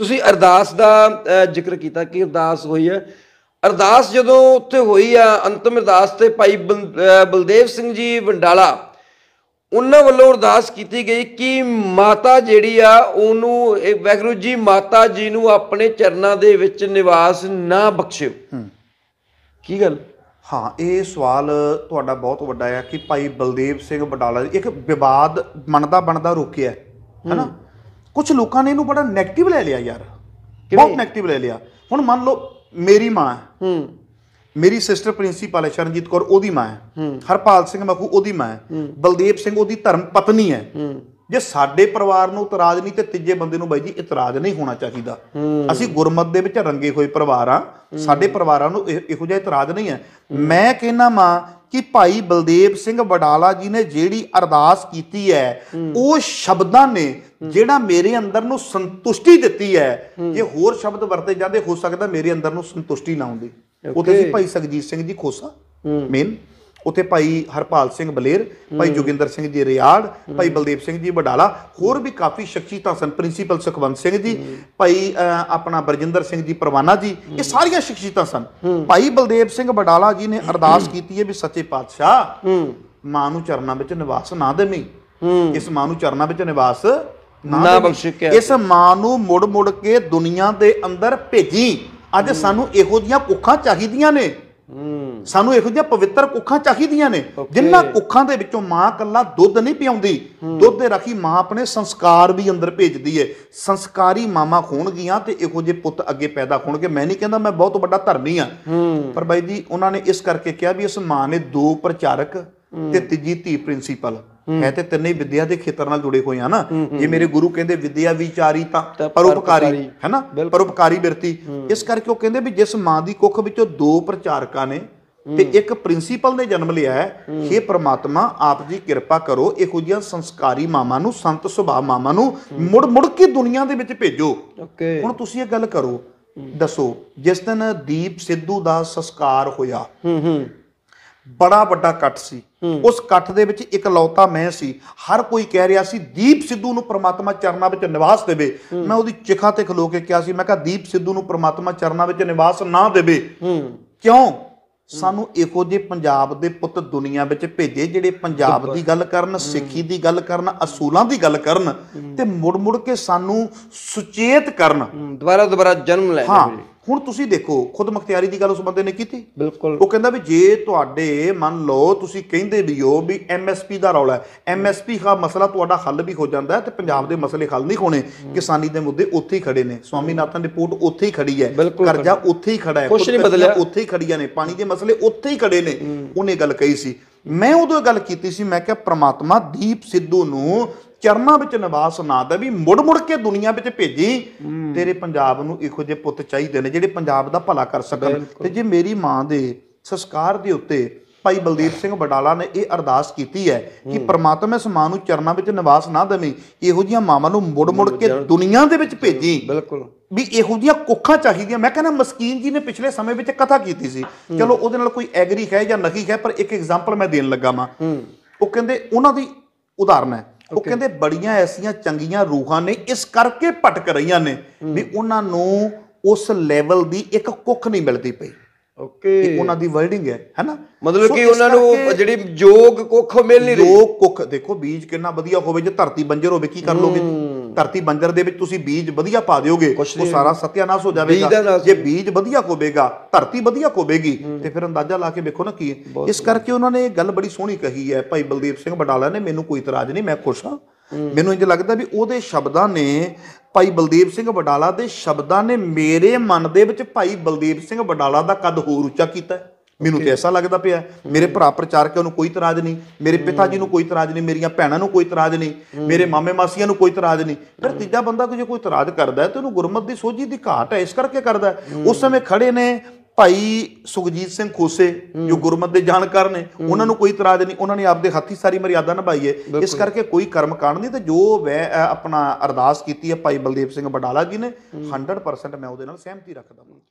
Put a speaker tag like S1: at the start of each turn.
S1: ਤੁਸੀਂ ਅਰਦਾਸ ਦਾ ਜ਼ਿਕਰ ਕੀਤਾ ਕਿ ਅਰਦਾਸ ਹੋਈ ਹੈ ਅਰਦਾਸ ਜਦੋਂ ਉੱਥੇ ਹੋਈ ਆ ਅੰਤਮ ਅਰਦਾਸ ਤੇ ਭਾਈ ਬਲਦੇਵ ਸਿੰਘ ਜੀ ਵੰਡਾਲਾ ਉਹਨਾਂ ਵੱਲੋਂ ਅਰਦਾਸ ਕੀਤੀ ਗਈ ਕਿ ਮਾਤਾ ਜਿਹੜੀ ਆ ਉਹਨੂੰ ਇਹ ਵੈਗਰੂ ਜੀ ਮਾਤਾ ਜੀ ਨੂੰ ਆਪਣੇ ਚਰਨਾਂ ਦੇ ਵਿੱਚ ਨਿਵਾਸ ਨਾ ਬਖਸ਼ਿਓ ਕੀ ਗੱਲ ਹਾਂ ਇਹ ਸਵਾਲ ਤੁਹਾਡਾ ਬਹੁਤ ਵੱਡਾ ਆ ਕਿ ਭਾਈ ਬਲਦੇਵ ਸਿੰਘ ਵੰਡਾਲਾ ਇੱਕ ਵਿਵਾਦ ਦਾ ਬਣਦਾ ਰੁਕਿਆ ਹੈ ਹੈਨਾ ਕੁਝ ਲੋਕਾਂ ਨੇ ਇਹਨੂੰ ਬੜਾ 네ਗੇਟਿਵ ਲੈ ਲਿਆ ਯਾਰ ਬਹੁਤ 네ਗੇਟਿਵ ਲੈ ਲਿਆ ਹੁਣ ਮੰਨ ਲਓ ਮੇਰੀ ਮਾਂ ਹੈ ਹੂੰ ਮੇਰੀ ਸਿਸਟਰ ਪ੍ਰਿੰਸੀਪਲ ਹੈ ਸ਼ਰਨਜੀਤ ਕੌਰ ਉਹਦੀ ਮਾਂ ਹੈ ਹਰਪਾਲ ਸਿੰਘ ਮਖੂ ਉਹਦੀ ਮਾਂ ਹੈ ਬਲਦੇਵ ਸਿੰਘ ਉਹਦੀ ਧਰਮ ਪਤਨੀ ਹੈ ਜੇ ਸਾਡੇ ਪਰਿਵਾਰ ਨੂੰ ਇਤਰਾਜ਼ ਨਹੀਂ ਤੇ ਤੀਜੇ ਬੰਦੇ ਨੂੰ ਬਾਈ ਜੀ ਇਤਰਾਜ਼ ਨਹੀਂ ਹੋਣਾ ਚਾਹੀਦਾ ਅਸੀਂ ਗੁਰਮਤ ਦੇ ਵਿੱਚ ਰੰਗੇ ਹੋਏ ਪਰਿਵਾਰ ਆ ਸਾਡੇ ਪਰਿਵਾਰਾਂ ਨੂੰ ਇਹੋ ਜਿਹਾ ਇਤਰਾਜ਼ ਨਹੀਂ ਹੈ ਮੈਂ ਕਹਿੰਨਾ ਮਾਂ ਕਿ ਭਾਈ ਬਲਦੇਵ ਸਿੰਘ ਵਡਾਲਾ ਜੀ ਨੇ ਜਿਹੜੀ ਅਰਦਾਸ ਕੀਤੀ ਹੈ ਉਹ ਸ਼ਬਦਾਂ ਨੇ ਜਿਹੜਾ ਮੇਰੇ ਅੰਦਰ ਨੂੰ ਸੰਤੁਸ਼ਟੀ ਦਿੱਤੀ ਹੈ ਜੇ ਹੋਰ ਸ਼ਬਦ ਵਰਤੇ ਜਾਂਦੇ ਹੋ ਸਕਦਾ ਮੇਰੇ ਅੰਦਰ ਨੂੰ ਸੰਤੁਸ਼ਟੀ ਨਾ ਹੁੰਦੀ ਉੱਥੇ ਸੀ ਭਾਈ ਸਗਜੀਤ ਸਿੰਘ ਜੀ ਖੋਸਾ ਮੇਨ ਉੱਥੇ ਭਾਈ ਹਰਪਾਲ ਸਿੰਘ ਬਲੇਰ ਭਾਈ ਜੋਗਿੰਦਰ ਸਿੰਘ ਜੀ ਰਿਆੜ ਭਾਈ ਬਲਦੇਵ ਸਿੰਘ ਜੀ ਬਡਾਲਾ ਹੋਰ ਵੀ ਕਾਫੀ ਸ਼ਖਸੀਅਤਾਂ ਸਨ ਪ੍ਰਿੰਸੀਪਲ ਸੁਖਵੰਤ ਸਿੰਘ ਜੀ ਭਾਈ ਆਪਣਾ ਬਰਜਿੰਦਰ ਸਿੰਘ ਜੀ ਪਰਵਾਨਾ ਜੀ ਇਹ ਸਾਰੀਆਂ ਸ਼ਖਸੀਅਤਾਂ ਸਨ ਭਾਈ ਬਲਦੇਵ ਸਿੰਘ ਬਡਾਲਾ ਜੀ ਨੇ ਅਰਦਾਸ ਕੀਤੀ ਹੈ ਵੀ ਸੱਚੇ ਪਾਤਸ਼ਾਹ ਮਾਂ ਨੂੰ ਚਰਨਾਂ ਵਿੱਚ ਨਿਵਾਸ ਨਾ ਦੇਵੀਂ ਇਸ ਮਾਂ ਨੂੰ ਚਰਨਾਂ ਵਿੱਚ ਨਿਵਾਸ ਨਾ ਬਖਸ਼ੇ ਇਸ ਮਾਂ ਨੂੰ ਮੁੜ ਮੁੜ ਕੇ ਦੁਨੀਆ ਦੇ ਅੰਦਰ ਭੇਜੀ ਅੱਜ ਸਾਨੂੰ ਇਹੋ ਜੀਆਂ ਕੁੱਖਾਂ ਚਾਹੀਦੀਆਂ ਨੇ ਸਾਨੂੰ ਇਹੋ ਜਿਹੀਆਂ ਪਵਿੱਤਰ ਕੁੱਖਾਂ ਚਾਹੀਦੀਆਂ ਨੇ ਜਿਨ੍ਹਾਂ ਕੁੱਖਾਂ ਦੇ ਵਿੱਚੋਂ ਮਾਂ ਕੱਲਾ ਦੁੱਧ ਨਹੀਂ ਪਿਆਉਂਦੀ ਦੁੱਧ ਦੇ ਰਾਖੀ ਮਾਂ ਆਪਣੇ ਸੰਸਕਾਰ ਵੀ ਅੰਦਰ ਭੇਜਦੀ ਏ ਸੰਸਕਾਰੀ ਮਾਮਾ ਹੋਣਗੀਆਂ ਤੇ ਇਹੋ ਜਿਹੇ ਪੁੱਤ ਅੱਗੇ ਪੈਦਾ ਹੋਣਗੇ ਮੈਂ ਨਹੀਂ ਕਹਿੰਦਾ ਮੈਂ ਬਹੁਤ ਵੱਡਾ ਧਰਮੀ ਆ ਪਰ ਬਾਈ ਜੀ ਉਹਨਾਂ ਨੇ ਇਸ ਕਰਕੇ ਕਿਹਾ ਵੀ ਇਸ ਮਾਂ ਨੇ ਦੋ ਪ੍ਰਚਾਰਕ ਤੇ ਤੀਜੀ ਧੀ ਪ੍ਰਿੰਸੀਪਲ ਹੈ ਤੇ ਤਿੰਨੇ ਵਿਦਿਆ ਦੇ ਖੇਤਰ ਨਾਲ ਜੁੜੇ ਹੋਏ ਆ ਨਾ ਜੇ ਮੇਰੇ ਗੁਰੂ ਕਹਿੰਦੇ ਵਿਦਿਆ ਵਿਚਾਰੀ ਤਾਂ ਪਰਉਪਕਾਰੀ ਹੈ ਨਾ ਪਰਉਪਕਾਰੀ ਬਿਰਤੀ ਇਸ ਕਰਕੇ ਉਹ ਕਹਿੰਦੇ ਵੀ ਜਿਸ ਮਾਂ ਦੀ ਕੁੱਖ ਵਿੱਚੋਂ ਦੋ ਪ੍ਰਚਾਰਕਾਂ ਨੇ ਤੇ ਇੱਕ ਪ੍ਰਿੰਸੀਪਲ ਨੇ ਜਨਮ ਲਿਆ ਹੈ ਕਿ ਪ੍ਰਮਾਤਮਾ ਆਪ ਜੀ ਕਿਰਪਾ ਕਰੋ ਇਹੋ ਜਿਹੀਆਂ ਸੰਸਕਾਰੀ ਮਾਮਾ ਨੂੰ ਸੰਤ ਸੁਭਾਅ ਮਾਮਾ ਨੂੰ ਮੁੜ ਮੁੜ ਕੇ ਦੁਨੀਆ ਦੇ ਵਿੱਚ ਭੇਜੋ ਓਕੇ ਹੁਣ ਤੁਸੀਂ ਇਹ ਗੱਲ ਕਰੋ ਦੱਸੋ ਜਿਸ ਦਿਨ ਦੀਪ ਸਿੱਧੂ ਦਾ ਸੰਸਕਾਰ ਹੋਇਆ ਹੂੰ ਹੂੰ ਬੜਾ ਵੱਡਾ ਕੱਟ ਸੀ ਉਸ ਕੱਟ ਦੇ ਵਿੱਚ ਇਕਲੌਤਾ ਮੈਂ ਸੀ ਹਰ ਕੋਈ ਕਹਿ ਰਿਹਾ ਸੀ ਦੀਪ ਸਿੱਧੂ ਨੂੰ ਪ੍ਰਮਾਤਮਾ ਚਰਨਾਂ ਵਿੱਚ ਨਿਵਾਸ ਦੇਵੇ ਮੈਂ ਉਹਦੀ ਚਿਖਾ ਤੇ ਖਲੋ ਕੇ ਕਿਹਾ ਸੀ ਮੈਂ ਕਿਹਾ ਦੀਪ ਸਿੱਧੂ ਨੂੰ ਪ੍ਰਮਾਤਮਾ ਚਰਨਾਂ ਵਿੱਚ ਨਿਵਾਸ ਨਾ ਦੇਵੇ ਕਿਉਂ ਸਾਨੂੰ ਇਹੋ ਜਿਹੇ ਪੰਜਾਬ ਦੇ ਪੁੱਤ ਦੁਨੀਆ ਵਿੱਚ ਭੇਜੇ ਜਿਹੜੇ ਪੰਜਾਬ ਦੀ ਗੱਲ ਕਰਨ ਸਿੱਖੀ ਦੀ ਗੱਲ ਕਰਨ ਅਸੂਲਾਂ ਦੀ ਗੱਲ ਕਰਨ ਤੇ ਮੁੜ ਮੁੜ ਕੇ ਸਾਨੂੰ ਸੁਚੇਤ ਕਰਨ ਦੁਬਾਰਾ ਦੁਬਾਰਾ ਜਨਮ ਲੈਣ ਹਾਂ ਹੁਣ ਤੁਸੀਂ ਦੇਖੋ ਖੁਦ ਮੁਖਤਿਆਰੀ ਦੀ ਗੱਲ ਉਸ ਬੰਦੇ ਨੇ ਕੀਤੀ ਬਿਲਕੁਲ ਉਹ ਕਹਿੰਦਾ ਵੀ ਜੇ ਤੁਹਾਡੇ ਮੰਨ ਲਓ ਤੁਸੀਂ ਕਹਿੰਦੇ ਵੀ ਉਹ ਵੀ ਐਮਐਸਪੀ ਦਾ ਰੌਲਾ ਹੈ ਐਮਐਸਪੀ ਦਾ ਮਸਲਾ ਤੁਹਾਡਾ ਹੱਲ ਵੀ ਹੋ ਜਾਂਦਾ ਹੈ ਤੇ ਪੰਜਾਬ ਦੇ ਮਸਲੇ ਹੱਲ ਨਹੀਂ ਹੋਣੇ ਕਿਸਾਨੀ ਦੇ ਮੁੱਦੇ ਉੱਥੇ ਹੀ ਖੜੇ ਨੇ ਸਵਾਮੀਨਾਥਨ ਰਿਪੋਰਟ ਉੱਥੇ ਹੀ ਖੜੀ ਹੈ ਕਰਜ਼ਾ ਉੱਥੇ ਹੀ ਖੜਾ ਹੈ ਕੁਝ ਨਹੀਂ ਬਦਲਿਆ ਉੱਥੇ ਹੀ ਖੜੀਆਂ ਨੇ ਪਾਣੀ ਦੇ ਮਸਲੇ ਉੱਥੇ ਹੀ ਖੜੇ ਨੇ ਉਹਨੇ ਗੱਲ ਕਹੀ ਸੀ ਮੈਂ ਉਦੋਂ ਗੱਲ ਕੀਤੀ ਸੀ ਮੈਂ ਕਿਹਾ ਪ੍ਰਮਾਤਮਾ ਦੀਪ ਸਿੱਧੂ ਨੂੰ ਚਰਨਾ ਵਿੱਚ ਨਿਵਾਸ ਨਾ ਦੇ ਵੀ ਮੁੜ ਮੁੜ ਕੇ ਦੁਨੀਆ ਵਿੱਚ ਭੇਜੀ ਤੇਰੇ ਪੰਜਾਬ ਨੂੰ ਇਹੋ ਜਿਹੇ ਪੁੱਤ ਚਾਹੀਦੇ ਨੇ ਜਿਹੜੇ ਪੰਜਾਬ ਦਾ ਭਲਾ ਕਰ ਸਕਣ ਤੇ ਜੇ ਮੇਰੀ ਮਾਂ ਦੇ ਸੰਸਕਾਰ ਦੇ ਉੱਤੇ ਭਾਈ ਬਲਦੀਪ ਸਿੰਘ ਬਡਾਲਾ ਨੇ ਇਹ ਅਰਦਾਸ ਕੀਤੀ ਹੈ ਕਿ ਪ੍ਰਮਾਤਮਾ ਇਸ ਮਾਂ ਨੂੰ ਚਰਨਾ ਵਿੱਚ ਨਿਵਾਸ ਨਾ ਦੇਵੇ ਇਹੋ ਜੀਆਂ ਮਾਵਾਂ ਨੂੰ ਮੁੜ ਮੁੜ ਕੇ ਦੁਨੀਆ ਦੇ ਵਿੱਚ ਭੇਜੀ ਬਿਲਕੁਲ ਵੀ ਇਹੋ ਜੀਆਂ ਕੁੱਖਾਂ ਚਾਹੀਦੀਆਂ ਮੈਂ ਕਹਿੰਦਾ ਮਸਕੀਨ ਜੀ ਨੇ ਪਿਛਲੇ ਸਮੇਂ ਵਿੱਚ ਕਥਾ ਕੀਤੀ ਸੀ ਚਲੋ ਉਹਦੇ ਨਾਲ ਕੋਈ ਐਗਰੀ ਹੈ ਜਾਂ ਨਹੀਂ ਹੈ ਪਰ ਇੱਕ ਐਗਜ਼ਾਮਪਲ ਮੈਂ ਦੇਣ ਲੱਗਾ ਮਾਂ ਉਹ ਕਹਿੰਦੇ ਉਹਨਾਂ ਦੀ ਉਦਾਹਰਨ ਹੈ ਉਹ ਕਹਿੰਦੇ ਬੜੀਆਂ ਐਸੀਆਂ ਚੰਗੀਆਂ ਰੂਹਾਂ ਨੇ ਇਸ ਕਰਕੇ ਭਟਕ ਰਹੀਆਂ ਨੇ ਵੀ ਉਹਨਾਂ ਨੂੰ ਉਸ ਲੈਵਲ ਦੀ ਇੱਕ ਕੁੱਖ ਨਹੀਂ ਮਿਲਦੀ ਪਈ ਓਕੇ ਇਹ ਉਹਨਾਂ ਦੀ ਵਰਡਿੰਗ ਹੈ ਹੈਨਾ ਮਤਲਬ ਕਿ ਉਹਨਾਂ ਨੂੰ ਜਿਹੜੀ ਜੋਗ ਕੁੱਖ ਮਿਲ ਨਹੀਂ ਰਹੀ ਜੋਗ ਕੁੱਖ ਦੇਖੋ ਬੀਜ ਕਿੰਨਾ ਵਧੀਆ ਹੋਵੇ ਜੇ ਧਰਤੀ ਬੰਜਰ ਹੋਵੇ ਕੀ ਕਰ ਲੋਗੇ ਧਰਤੀ ਬੰਜਰ ਦੇ ਵਿੱਚ ਤੁਸੀਂ ਬੀਜ ਵਧੀਆ ਪਾ ਦਿਓਗੇ ਉਹ ਸਾਰਾ ਸਤਿਆਨਾਸ਼ ਹੋ ਜਾਵੇਗਾ ਜੇ ਬੀਜ ਵਧੀਆ ਕੋਵੇਗਾ ਧਰਤੀ ਵਧੀਆ ਕੋਵੇਗੀ ਤੇ ਫਿਰ ਅੰਦਾਜ਼ਾ ਲਾ ਕੇ ਵੇਖੋ ਨਾ ਕੀ ਇਸ ਕਰਕੇ ਉਹਨਾਂ ਨੇ ਇਹ ਗੱਲ ਬੜੀ ਸੋਹਣੀ ਕਹੀ ਹੈ ਭਾਈ ਬਲਦੀਪ ਸਿੰਘ ਬਟਾਲਾ ਨੇ ਮੈਨੂੰ ਕੋਈ ਇਤਰਾਜ਼ ਨਹੀਂ ਮੈਂ ਖੁਸ਼ ਹਾਂ ਮੈਨੂੰ ਇੰਜ ਲੱਗਦਾ ਵੀ ਉਹਦੇ ਸ਼ਬਦਾਂ ਨੇ ਭਾਈ ਬਲਦੀਪ ਸਿੰਘ ਬਡਾਲਾ ਦੇ ਸ਼ਬਦਾਂ ਨੇ ਮੇਰੇ ਮਨ ਦੇ ਵਿੱਚ ਭਾਈ ਬਲਦੀਪ ਸਿੰਘ ਬਡਾਲਾ ਦਾ ਕੱਦ ਹੋਰ ਉੱਚਾ ਕੀਤਾ ਮੈਨੂੰ ਤੇ ਐਸਾ ਲੱਗਦਾ ਪਿਆ ਮੇਰੇ ਭਰਾ ਪ੍ਰਚਾਰਕ ਨੂੰ ਕੋਈ ਇਤਰਾਜ਼ ਨਹੀਂ ਮੇਰੇ ਪਿਤਾ ਜੀ ਨੂੰ ਕੋਈ ਇਤਰਾਜ਼ ਨਹੀਂ ਮੇਰੀਆਂ ਭੈਣਾਂ ਨੂੰ ਕੋਈ ਇਤਰਾਜ਼ ਨਹੀਂ ਮੇਰੇ ਮਾਮੇ ਮਾਸੀਆਂ ਨੂੰ ਕੋਈ ਇਤਰਾਜ਼ ਨਹੀਂ ਫਿਰ ਤੀਜਾ ਬੰਦਾ ਜੇ ਕੋਈ ਇਤਰਾਜ਼ ਕਰਦਾ ਤੇ ਉਹਨੂੰ ਗੁਰਮਤ ਦੀ ਸੋਝੀ ਦੀ ਘਾਟ ਹੈ ਇਸ ਕਰਕੇ ਕਰਦਾ ਉਸ ਸਮੇਂ ਖੜੇ ਨੇ ਭਾਈ ਸੁਖਜੀਤ ਸਿੰਘ ਖੋਸੇ ਜੋ ਗੁਰਮਤ ਦੇ ਜਾਣਕਾਰ ਨੇ ਉਹਨਾਂ ਨੂੰ ਕੋਈ ਇਤਰਾਜ਼ ਨਹੀਂ ਉਹਨਾਂ ਨੇ ਆਪਦੇ ਹੱਥੀ ਸਾਰੀ ਮਰਿਆਦਾ ਨਿਭਾਈ ਹੈ ਇਸ ਕਰਕੇ ਕੋਈ ਕਰਮ ਕਾਂਡ ਨਹੀਂ ਤੇ ਜੋ ਆਪਣਾ ਅਰਦਾਸ ਕੀਤੀ ਹੈ ਭਾਈ ਬਲਦੇਵ ਸਿੰਘ ਬਡਾਲਾ ਜੀ ਨੇ 100% ਮੈਂ ਉਹਦੇ ਨਾਲ ਸਹਿਮਤੀ ਰੱਖਦਾ ਹਾਂ